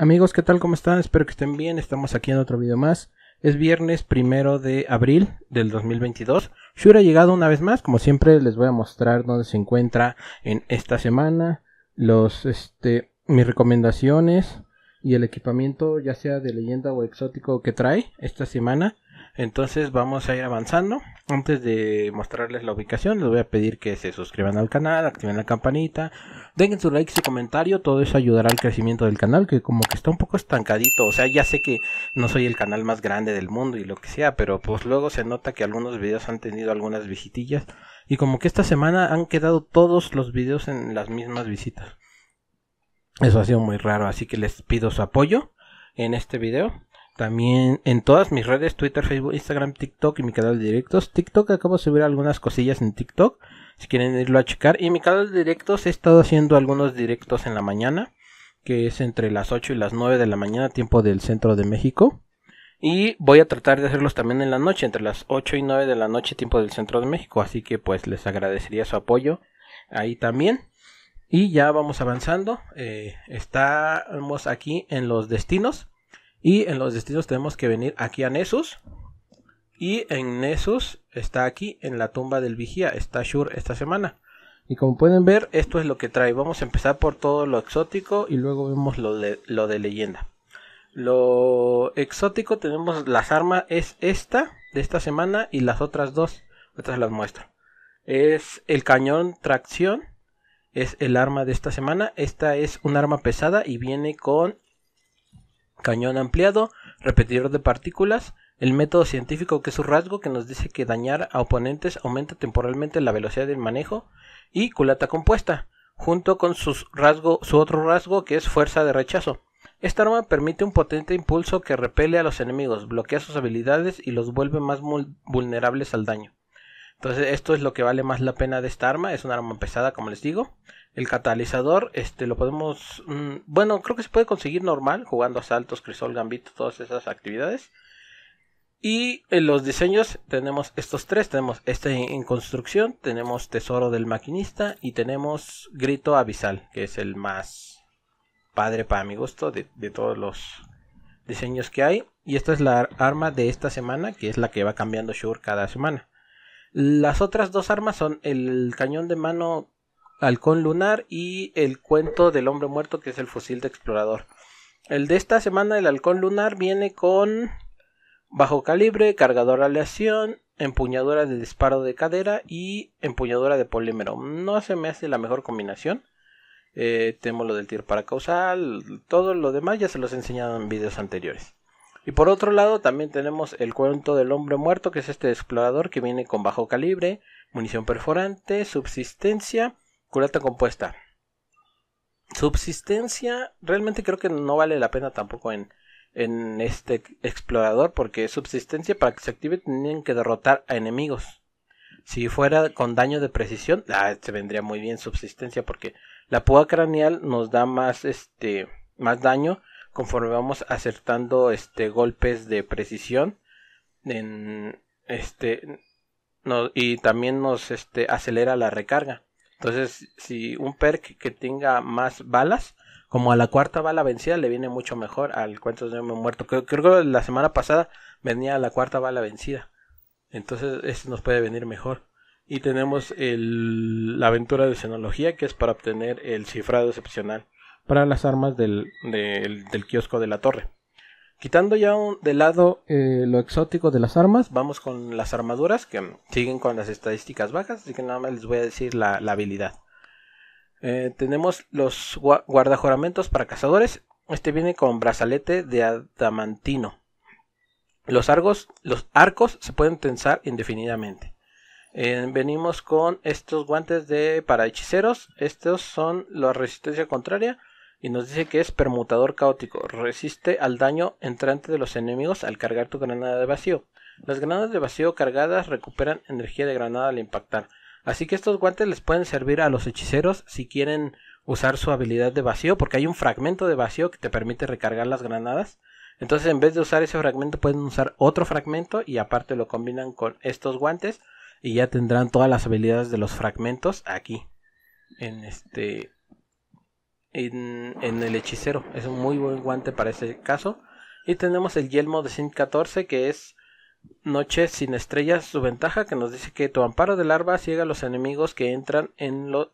Amigos, ¿qué tal? ¿Cómo están? Espero que estén bien. Estamos aquí en otro video más. Es viernes primero de abril del 2022. Shure ha llegado una vez más. Como siempre, les voy a mostrar dónde se encuentra en esta semana. Los, este, mis recomendaciones y el equipamiento, ya sea de leyenda o exótico que trae esta semana. Entonces vamos a ir avanzando. Antes de mostrarles la ubicación, les voy a pedir que se suscriban al canal, activen la campanita, den su like, su comentario, todo eso ayudará al crecimiento del canal, que como que está un poco estancadito. O sea, ya sé que no soy el canal más grande del mundo y lo que sea, pero pues luego se nota que algunos videos han tenido algunas visitillas y como que esta semana han quedado todos los videos en las mismas visitas. Eso ha sido muy raro, así que les pido su apoyo en este video. También en todas mis redes, Twitter, Facebook, Instagram, TikTok y mi canal de directos. TikTok acabo de subir algunas cosillas en TikTok, si quieren irlo a checar. Y mi canal de directos he estado haciendo algunos directos en la mañana, que es entre las 8 y las 9 de la mañana, tiempo del centro de México. Y voy a tratar de hacerlos también en la noche, entre las 8 y 9 de la noche, tiempo del centro de México. Así que pues les agradecería su apoyo ahí también. Y ya vamos avanzando. Eh, estamos aquí en los destinos. Y en los destinos tenemos que venir aquí a Nessus. Y en Nessus está aquí en la tumba del vigía. Está sure esta semana. Y como pueden ver, esto es lo que trae. Vamos a empezar por todo lo exótico y luego vemos lo de, lo de leyenda. Lo exótico tenemos las armas. Es esta de esta semana y las otras dos. Otras las muestro. Es el cañón tracción. Es el arma de esta semana. Esta es un arma pesada y viene con cañón ampliado, repetidor de partículas, el método científico que es su rasgo que nos dice que dañar a oponentes aumenta temporalmente la velocidad del manejo y culata compuesta, junto con su otro rasgo que es fuerza de rechazo. Esta arma permite un potente impulso que repele a los enemigos, bloquea sus habilidades y los vuelve más vulnerables al daño. Entonces esto es lo que vale más la pena de esta arma. Es una arma pesada, como les digo. El catalizador, este, lo podemos... Mm, bueno, creo que se puede conseguir normal, jugando asaltos, crisol, gambito, todas esas actividades. Y en eh, los diseños tenemos estos tres. Tenemos este en construcción, tenemos tesoro del maquinista y tenemos grito abisal, que es el más padre para mi gusto de, de todos los diseños que hay. Y esta es la arma de esta semana, que es la que va cambiando Shure cada semana. Las otras dos armas son el cañón de mano halcón lunar y el cuento del hombre muerto que es el fusil de explorador. El de esta semana, el halcón lunar, viene con bajo calibre, cargador aleación, empuñadura de disparo de cadera y empuñadura de polímero. No se me hace la mejor combinación. Eh, tenemos lo del tir para causal, todo lo demás ya se los he enseñado en videos anteriores. Y por otro lado también tenemos el cuento del hombre muerto, que es este explorador que viene con bajo calibre, munición perforante, subsistencia, curata compuesta. Subsistencia, realmente creo que no vale la pena tampoco en, este explorador, porque subsistencia para que se active tienen que derrotar a enemigos. Si fuera con daño de precisión, ah, se vendría muy bien subsistencia, porque la púa craneal nos da más, este, más daño conforme vamos acertando este golpes de precisión en este y también nos este, acelera la recarga. Entonces, si un perk que tenga más balas, como a la cuarta bala vencida, le viene mucho mejor al cuento de un muerto. Creo, que la semana pasada venía a la cuarta bala vencida. Entonces, este nos puede venir mejor. Y tenemos la aventura de xenología, que es para obtener el cifrado excepcional para las armas del, kiosco de la torre. Quitando ya de lado eh, lo exótico de las armas, vamos con las armaduras que siguen con las estadísticas bajas, así que nada más les voy a decir la, habilidad. Eh, tenemos los guardajoramentos para cazadores, este viene con brazalete de adamantino. Los, argos, los arcos se pueden tensar indefinidamente. Eh, venimos con estos guantes de para hechiceros. Estos son la resistencia contraria. Y nos dice que es permutador caótico. Resiste al daño entrante de los enemigos al cargar tu granada de vacío. Las granadas de vacío cargadas recuperan energía de granada al impactar. Así que estos guantes les pueden servir a los hechiceros si quieren usar su habilidad de vacío, porque hay un fragmento de vacío que te permite recargar las granadas. Entonces en vez de usar ese fragmento pueden usar otro fragmento y aparte lo combinan con estos guantes y ya tendrán todas las habilidades de los fragmentos aquí en este en, el hechicero. Es un muy buen guante para ese caso. Y tenemos el yelmo de 14 que es Noche sin estrellas, su ventaja que nos dice que tu amparo de larva ciega a los enemigos que entran en lo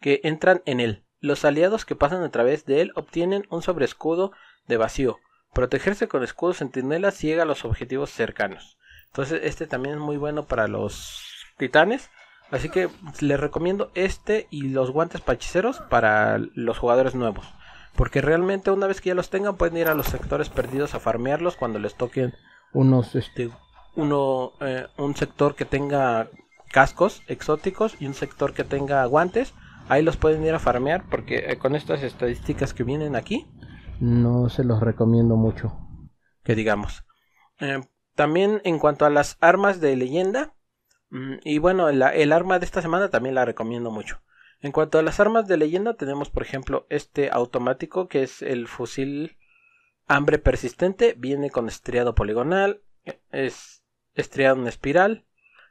que entran en él. Los aliados que pasan a través de él obtienen un escudo de vacío. Protegerse con escudo sentinela ciega a los objetivos cercanos. Entonces este también es muy bueno para los titanes. Así que les recomiendo este y los guantes pachiceros para los jugadores nuevos. Porque realmente una vez que ya los tengan pueden ir a los sectores perdidos a farmearlos cuando les toquen unos este uno eh, un sector que tenga cascos exóticos y un sector que tenga guantes. Ahí los pueden ir a farmear porque eh, con estas estadísticas que vienen aquí no se los recomiendo mucho. Que digamos. Eh, también en cuanto a las armas de leyenda, Mm, y bueno, el arma de esta semana también la recomiendo mucho. En cuanto a las armas de leyenda, tenemos por ejemplo este automático que es el fusil hambre persistente. Viene con estriado poligonal, es estriado en espiral,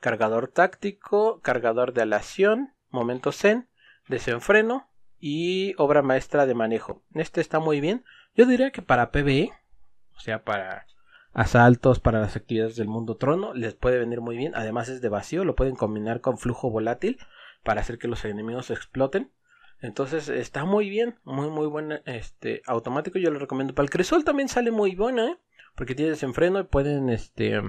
cargador táctico, cargador de alación, momento zen, desenfreno y obra maestra de manejo. Este está muy bien. Yo diría que para PvE, o sea, para asaltos, para las actividades del mundo trono, les puede venir muy bien. Además es de vacío, lo pueden combinar con flujo volátil para hacer que los enemigos exploten. Entonces está muy bien, muy muy buen este automático, yo lo recomiendo. Para el Crisol también sale muy buena, ¿eh? porque tiene desenfreno y pueden este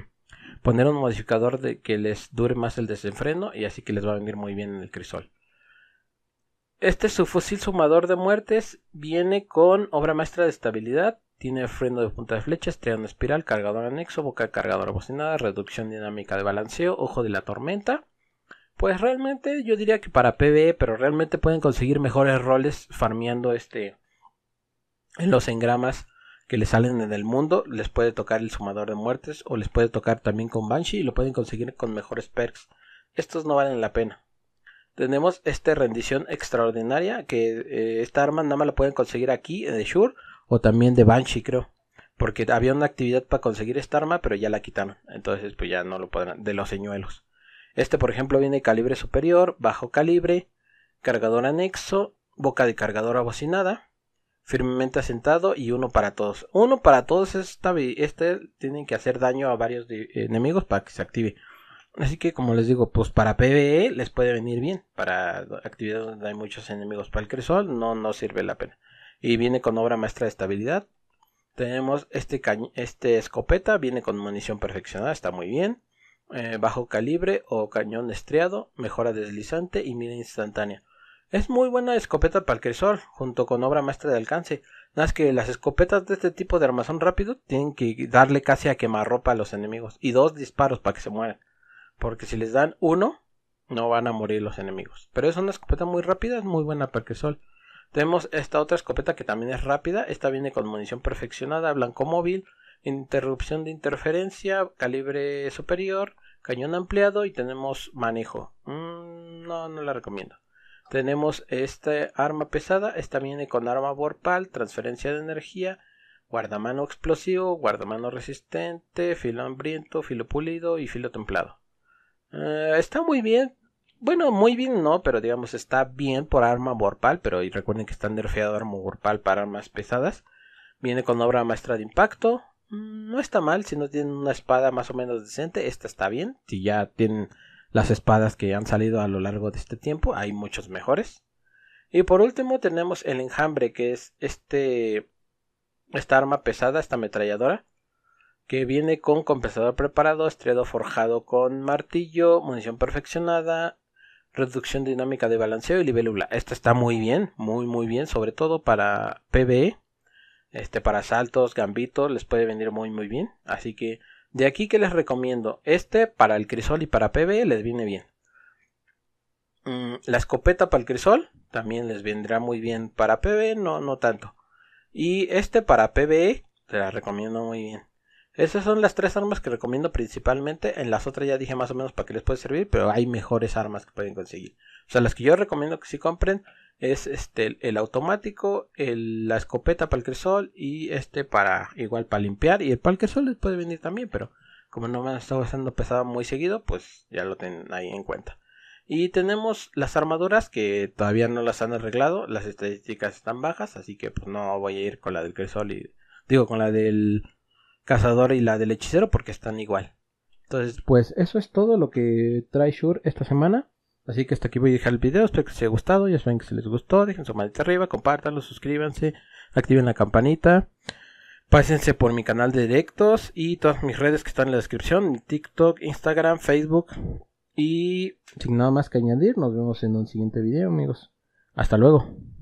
poner un modificador de que les dure más el desenfreno y así que les va a venir muy bien en el Crisol. Este su fusil sumador de muertes viene con obra maestra de estabilidad, tiene freno de punta de flechas, triángulo espiral, cargador anexo, boca de cargador bocinada, reducción dinámica de balanceo, ojo de la tormenta. Pues realmente yo diría que para PvE, pero realmente pueden conseguir mejores roles farmeando este en los engramas que le salen en el mundo. Les puede tocar el sumador de muertes o les puede tocar también con Banshee y lo pueden conseguir con mejores perks. Estos no valen la pena. Tenemos esta rendición extraordinaria que eh, esta arma nada más la pueden conseguir aquí en The Shure o también de Banshee, creo. Porque había una actividad para conseguir esta arma, pero ya la quitaron. Entonces, pues ya no lo podrán. De los señuelos. Este, por ejemplo, viene calibre superior, bajo calibre, cargador anexo, boca de cargador abocinada, firmemente asentado y uno para todos. Uno para todos esta, este tienen que hacer daño a varios enemigos para que se active. Así que como les digo, pues para PvE les puede venir bien. Para actividades donde hay muchos enemigos para el crisol no, no sirve la pena y viene con obra maestra de estabilidad. Tenemos este, este escopeta, viene con munición perfeccionada, está muy bien. Eh, bajo calibre o cañón estriado, mejora deslizante y mira instantánea. Es muy buena escopeta para el crisol, junto con obra maestra de alcance. Nada más que las escopetas de este tipo de armazón rápido tienen que darle casi a quemarropa a los enemigos. Y dos disparos para que se mueran. Porque si les dan uno, no van a morir los enemigos. Pero es una escopeta muy rápida, es muy buena para el crisol. Tenemos esta otra escopeta que también es rápida. Esta viene con munición perfeccionada, blanco móvil, interrupción de interferencia, calibre superior, cañón ampliado y tenemos manejo. Mm, no, no la recomiendo. Tenemos esta arma pesada. Esta viene con arma vorpal, transferencia de energía, guardamano explosivo, guardamano resistente, filo hambriento, filo pulido y filo templado. Eh, está muy bien, bueno, muy bien no, pero digamos está bien por arma vorpal, pero y recuerden que está nerfeado arma vorpal para armas pesadas. Viene con obra maestra de impacto. Mm, no está mal, si no tienen una espada más o menos decente, esta está bien. Si ya tienen las espadas que han salido a lo largo de este tiempo, hay muchos mejores. Y por último tenemos el enjambre, que es este esta arma pesada, esta ametralladora, que viene con compensador preparado, estriado forjado con martillo, munición perfeccionada, reducción dinámica de balanceo y libélula. Esta está muy bien, muy muy bien, sobre todo para PBE, este para saltos, gambitos, les puede venir muy muy bien. Así que de aquí que les recomiendo, este para el crisol y para PBE les viene bien. Mm, la escopeta para el crisol también les vendrá muy bien para PBE no, no tanto. Y este para PBE te la recomiendo muy bien. Esas son las tres armas que recomiendo principalmente. En las otras ya dije más o menos para qué les puede servir, pero hay mejores armas que pueden conseguir. O sea, las que yo recomiendo que si sí compren es este el automático, la escopeta para el cresol y este para igual para limpiar y el para el cresol les puede venir también, pero como no me han estado haciendo pesado muy seguido, pues ya lo tienen ahí en cuenta. Y tenemos las armaduras que todavía no las han arreglado, las estadísticas están bajas, así que pues no voy a ir con la del cresol y digo con la del cazadora y la del hechicero porque están igual. Entonces, pues eso es todo lo que trae Shure esta semana. Así que hasta aquí voy a dejar el video. Espero que les haya gustado. Ya saben que si les gustó, dejen su manita arriba, compártanlo, suscríbanse, activen la campanita. Pásense por mi canal de directos y todas mis redes que están en la descripción: TikTok, Instagram, Facebook. Y sin nada más que añadir, nos vemos en un siguiente video, amigos. Hasta luego.